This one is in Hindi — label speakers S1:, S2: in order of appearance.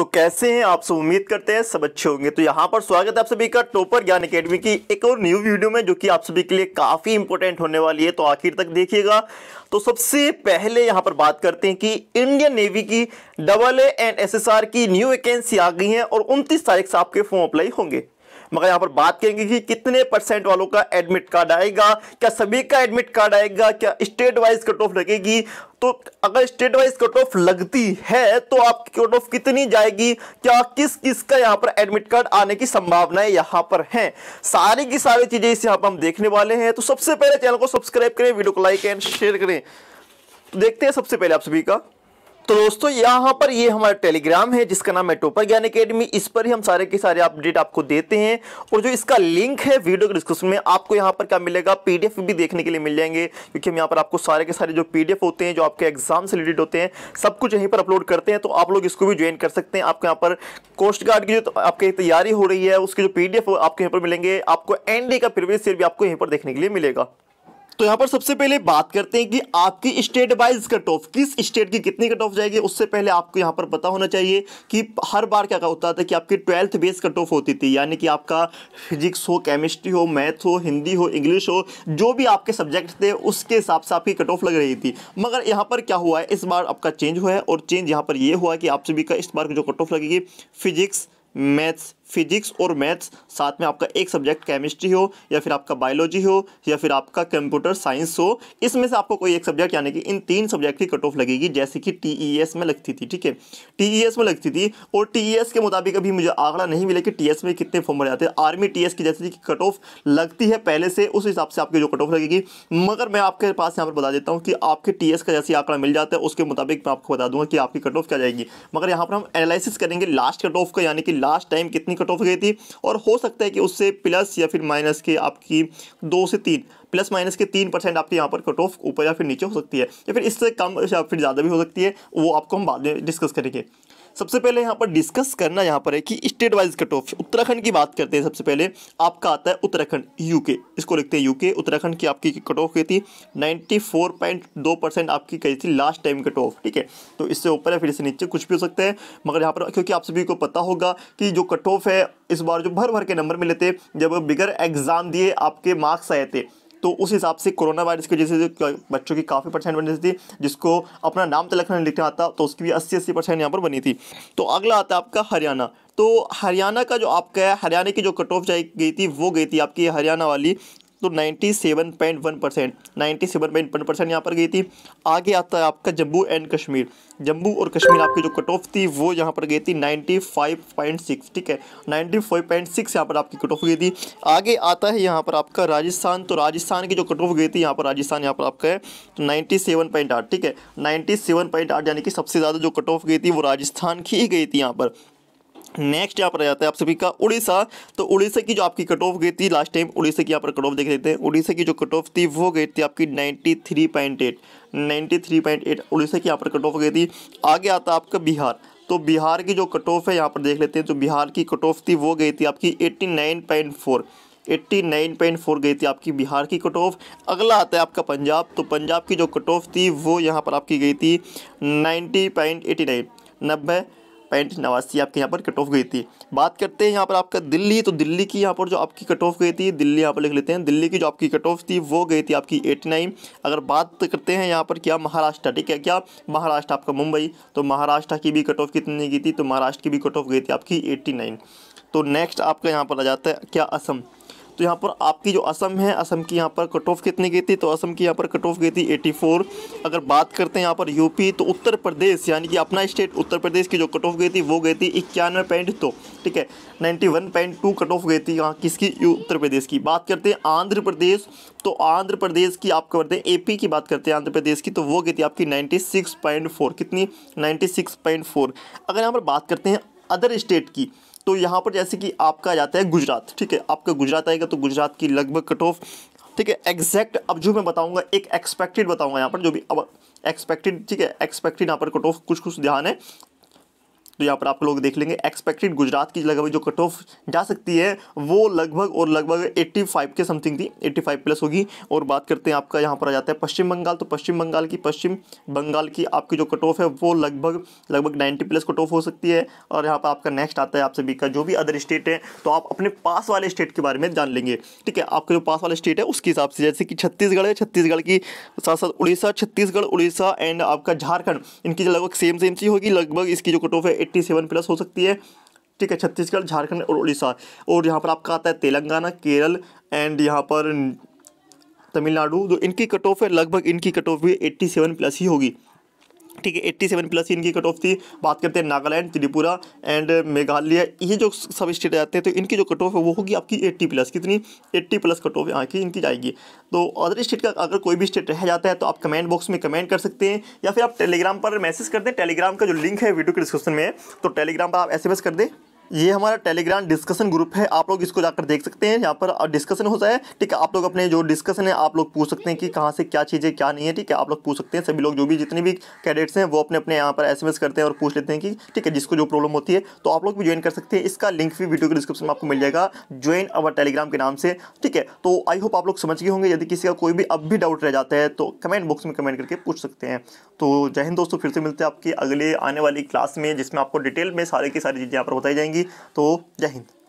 S1: तो कैसे हैं आप सब उम्मीद करते हैं सब अच्छे होंगे तो यहाँ पर स्वागत है आप सभी का टोपर ज्ञान एकेडमी की एक और न्यू वीडियो में जो कि आप सभी के लिए काफ़ी इंपॉर्टेंट होने वाली है तो आखिर तक देखिएगा तो सबसे पहले यहाँ पर बात करते हैं कि इंडियन नेवी की डबल ए एंड एसएसआर की न्यू वैकेंसी आ गई है और उनतीस तारीख से आपके फॉर्म अप्लाई होंगे मगर यहाँ पर बात करेंगे कि कितने परसेंट वालों का एडमिट कार्ड आएगा क्या सभी का एडमिट कार्ड आएगा क्या स्टेट वाइज कट ऑफ लगेगी तो अगर स्टेट वाइज कट ऑफ लगती है तो आपकी कट ऑफ कितनी जाएगी क्या किस किस का यहाँ पर एडमिट कार्ड आने की संभावनाएं यहाँ पर हैं सारी की सारी चीजें इस यहाँ पर हम देखने वाले हैं तो सबसे पहले चैनल को सब्सक्राइब करें वीडियो को लाइक एंड शेयर करें तो देखते हैं सबसे पहले आप सभी का तो दोस्तों यहाँ पर ये हमारा टेलीग्राम है जिसका नाम है टोपर ज्ञान अकेडमी इस पर ही हम सारे के सारे अपडेट आपको देते हैं और जो इसका लिंक है वीडियो के डिस्क्रिप्शन में आपको यहाँ पर क्या मिलेगा पीडीएफ भी देखने के लिए मिल जाएंगे क्योंकि हम यहाँ पर आपको सारे के सारे जो पीडीएफ होते हैं जो आपके एग्जाम से रिलेटेड होते हैं सब कुछ यहीं पर अपलोड करते हैं तो आप लोग इसको भी ज्वाइन कर सकते हैं आपको यहाँ पर कोस्ट गार्ड की जो तो आपकी तैयारी हो रही है उसके जो पी आपको यहाँ पर मिलेंगे आपको एन का प्रीवियस ईयर भी आपको यहीं पर देखने के लिए मिलेगा तो यहाँ पर सबसे पहले बात करते हैं कि आपकी स्टेट वाइज कट ऑफ किस स्टेट की कितनी कट ऑफ जाएगी उससे पहले आपको यहाँ पर पता होना चाहिए कि हर बार क्या होता था कि आपकी ट्वेल्थ बेस कट ऑफ होती थी यानी कि आपका फिजिक्स हो केमिस्ट्री हो मैथ हो हिंदी हो इंग्लिश हो जो भी आपके सब्जेक्ट थे उसके हिसाब से आपकी कट ऑफ लग रही थी मगर यहाँ पर क्या हुआ है इस बार आपका चेंज हुआ है और चेंज यहाँ पर यह हुआ कि आप सभी का इस बार जो कट ऑफ लगेगी फिजिक्स मैथ्स फिजिक्स और मैथ्स साथ में आपका एक सब्जेक्ट केमिस्ट्री हो या फिर आपका बायोलॉजी हो या फिर आपका कंप्यूटर साइंस हो इसमें से आपको कोई एक सब्जेक्ट यानी कि इन तीन सब्जेक्ट की कट ऑफ लगेगी जैसे कि टी में लगती थी ठीक है टी में लगती थी और टी के मुताबिक अभी मुझे आंकड़ा नहीं मिला कि टी में कितने फॉर्म भर जाते हैं आर्मी टी की जैसे कि कट ऑफ लगती है पहले से उस हिसाब से आपकी जो कट ऑफ लगेगी मगर मैं आपके पास यहाँ पर बता देता हूँ कि आपके टी का जैसे आंकड़ा मिल जाता है उसके मुताबिक मैं आपको बता दूंगा कि आपकी कट ऑफ क्या जाएगी मगर यहाँ पर हम एनालिसिस करेंगे लास्ट कट ऑफ का यानी कि लास्ट टाइम कितनी कट ऑफ गई थी और हो सकता है कि उससे प्लस या फिर माइनस के आपकी दो से तीन प्लस माइनस के तीन परसेंट आपके यहाँ पर कट ऑफ ऊपर या फिर नीचे हो सकती है या फिर इससे कम या फिर ज़्यादा भी हो सकती है वो आपको हम बाद में डिस्कस करेंगे सबसे पहले यहाँ पर डिस्कस करना यहाँ पर है कि state wise cut off Uttarakhand की बात करते हैं सबसे पहले आपका आता है उत्तराखंड यूके इसको लिखते हैं यूके उत्तराखंड की आपकी कट ऑफ की थी 94.2 परसेंट आपकी कही थी लास्ट टाइम कट ऑफ ठीक है तो इससे ऊपर है फिर इससे नीचे कुछ भी हो सकता है मगर यहाँ पर क्योंकि आप सभी को पता होगा कि जो कट ऑफ है इस बार जो भर भर के नंबर मिले थे जब बिगर एग्ज़ाम दिए आपके मार्क्स आए थे तो उस हिसाब से कोरोना वायरस की वजह से बच्चों की काफ़ी परसेंट बनी थी जिसको अपना नाम तलक लिखना लिखना आता तो उसकी भी अस्सी अस्सी परसेंट यहाँ पर बनी थी तो अगला आता है आपका हरियाणा तो हरियाणा का जो आपका है हरियाणा की जो कट ऑफ जाई गई थी वो गई थी आपकी हरियाणा वाली तो 97.1 परसेंट नाइन्टी परसेंट यहाँ पर गई थी आगे आता है आपका जम्मू एंड कश्मीर जम्मू और कश्मीर आपकी जो कट ऑफ थी वो यहाँ पर गई थी 95.6 ठीक है 95.6 यहाँ पर आपकी कट ऑफ गई थी आगे आता है यहाँ पर आपका राजस्थान तो राजस्थान की जो कट ऑफ गई थी यहाँ पर राजस्थान यहाँ पर आपका है तो आठ ठीक है आठ यानी कि सबसे ज़्यादा जो कट ऑफ गई थी वो राजस्थान की ही गई थी यहाँ पर नेक्स्ट यहाँ पर आ जाता है आप सभी का उड़ीसा तो उड़ीसा की जो आपकी कट ऑफ गई थी लास्ट टाइम उड़ीसा की यहाँ पर कट ऑफ देख लेते हैं उड़ीसा की जो कट ऑफ थी वो गई थी आपकी 93.8 93.8 उड़ीसा की यहाँ पर कट ऑफ गई थी आगे आता आपका बिहार तो बिहार की जो कट ऑफ है यहाँ पर देख लेते हैं तो बिहार की कट ऑफ थी वो गई थी आपकी पॉइंट 89.4 गई थी आपकी बिहार की कट ऑफ अगला आता है आपका पंजाब तो पंजाब की जो कट ऑफ थी वो यहाँ पर आपकी गई थी नाइन नब्बे पैंतीस नवासी आपके यहाँ पर कट ऑफ गई थी बात करते हैं यहाँ पर आपका दिल्ली तो दिल्ली की यहाँ पर जो आपकी कट ऑफ गई थी दिल्ली यहाँ पर लिख लेते हैं दिल्ली की जो आपकी कट ऑफ थी वो गई थी आपकी एटी अगर बात करते हैं यहाँ पर क्या महाराष्ट्र ठीक है क्या महाराष्ट्र आपका मुंबई तो महाराष्ट्र की भी कट ऑफ कितनी गई थी तो महाराष्ट्र की भी कट ऑफ गई थी आपकी एट्टी तो नेक्स्ट आपका यहाँ पर आ जाता है क्या असम तो यहाँ पर आपकी जो असम है असम की यहाँ पर कट ऑफ कितनी गई थी तो असम की यहाँ पर कट ऑफ गई थी 84 अगर बात करते हैं यहाँ पर यूपी तो उत्तर प्रदेश यानी कि अपना स्टेट उत्तर प्रदेश की जो कट ऑफ गई थी वो गई थी इक्यानवे पॉइंट दो ठीक है ninety one point two cut off गई थी यहाँ किसकी उत्तर प्रदेश की बात करते हैं आंध्र प्रदेश तो आंध्र प्रदेश की आप करते हैं एपी की बात करते हैं आंध्र प्रदेश की तो वो गई थी आपकी 96.4 कितनी 96.4 अगर यहाँ पर बात करते हैं अदर स्टेट की तो यहाँ पर जैसे कि आपका जाता है गुजरात ठीक है आपका गुजरात आएगा तो गुजरात की लगभग कट ऑफ ठीक है एग्जैक्ट अब जो मैं बताऊंगा एक एक्सपेक्टेड बताऊंगा यहाँ पर जो भी अब एक्सपेक्टेड ठीक है एक्सपेक्टेड यहाँ पर कट ऑफ कुछ कुछ ध्यान है तो यहाँ पर आप लोग देख लेंगे एक्सपेक्टेड गुजरात की लगभग जो कट ऑफ जा सकती है वो लगभग और लगभग 85 के समथिंग थी 85 प्लस होगी और बात करते हैं आपका यहाँ पर आ जाता है पश्चिम बंगाल तो पश्चिम बंगाल की पश्चिम बंगाल की आपकी जो कट ऑफ है वो लगभग लगभग नाइन्टी प्लस कट ऑफ हो सकती है और यहाँ पर आपका नेक्स्ट आता है आप सभी का जो भी अदर स्टेट है तो आप अपने पास वाले स्टेट के बारे में जान लेंगे ठीक है आपका जो पास वाले स्टेट है उसके हिसाब से जैसे कि छत्तीसगढ़ है छत्तीसगढ़ की साथ साथ उड़ीसा छत्तीसगढ़ उड़ीसा एंड आपका झारखंड इनकी लगभग सेम सेम सी होगी लगभग इसकी जो कट ऑफ है एट्टी सेवन प्लस हो सकती है ठीक है छत्तीसगढ़ झारखंड और उड़ीसा और यहाँ पर आपका आता है तेलंगाना केरल एंड यहाँ पर तमिलनाडु तो इनकी कट ऑफ है लगभग इनकी कट ऑफ भी एट्टी सेवन प्लस ही होगी ठीक है एट्टी सेवन प्लस इनकी कट ऑफ थी बात करते हैं नागालैंड त्रिपुरा एंड मेघालय ये जो सब स्टेट आते हैं तो इनकी जो कट ऑफ है वो होगी आपकी एट्टी प्लस कितनी एट्टी प्लस कट ऑफ यहाँ की इनकी जाएगी तो अदर स्टेट का अगर कोई भी स्टेट रह जाता है तो आप कमेंट बॉक्स में कमेंट कर सकते हैं या फिर आप टेलीग्राम पर मैसेज कर दें टेलीग्राम का जो लिंक है वीडियो के डिस्क्रिप्शन में तो टेलीग्राम पर आप एस कर दें ये हमारा टेलीग्राम डिस्कशन ग्रुप है आप लोग इसको जाकर देख सकते हैं यहाँ पर डिस्कशन होता है ठीक है आप लोग अपने जो डिस्कशन है आप लोग पूछ सकते हैं कि कहाँ से क्या चीज़ें क्या नहीं है ठीक है आप लोग पूछ सकते हैं सभी लोग जो भी जितने भी कैडेट्स हैं वो अपने अपने यहाँ पर एस करते हैं और पूछ लेते हैं कि ठीक है जिसको जो प्रॉब्लम होती है तो आप लोग भी ज्वाइन कर सकते हैं इसका लिंक भी वीडियो के डिस्क्रिप्शन में आपको मिल जाएगा ज्वाइन अवर टेलीग्राम के नाम से ठीक है तो आई होप आप लोग समझ गए होंगे यदि किसी का कोई भी अब भी डाउट रह जाता है तो कमेंट बॉक्स में कमेंट करके पूछ सकते हैं तो जय हिंद दोस्तों फिर से मिलते हैं आपकी अगले आने वाली क्लास में जिसमें आपको डिटेल में सारी की सारी चीज़ें यहाँ पर बताई जाएंगी कीजिए तो जय हिंद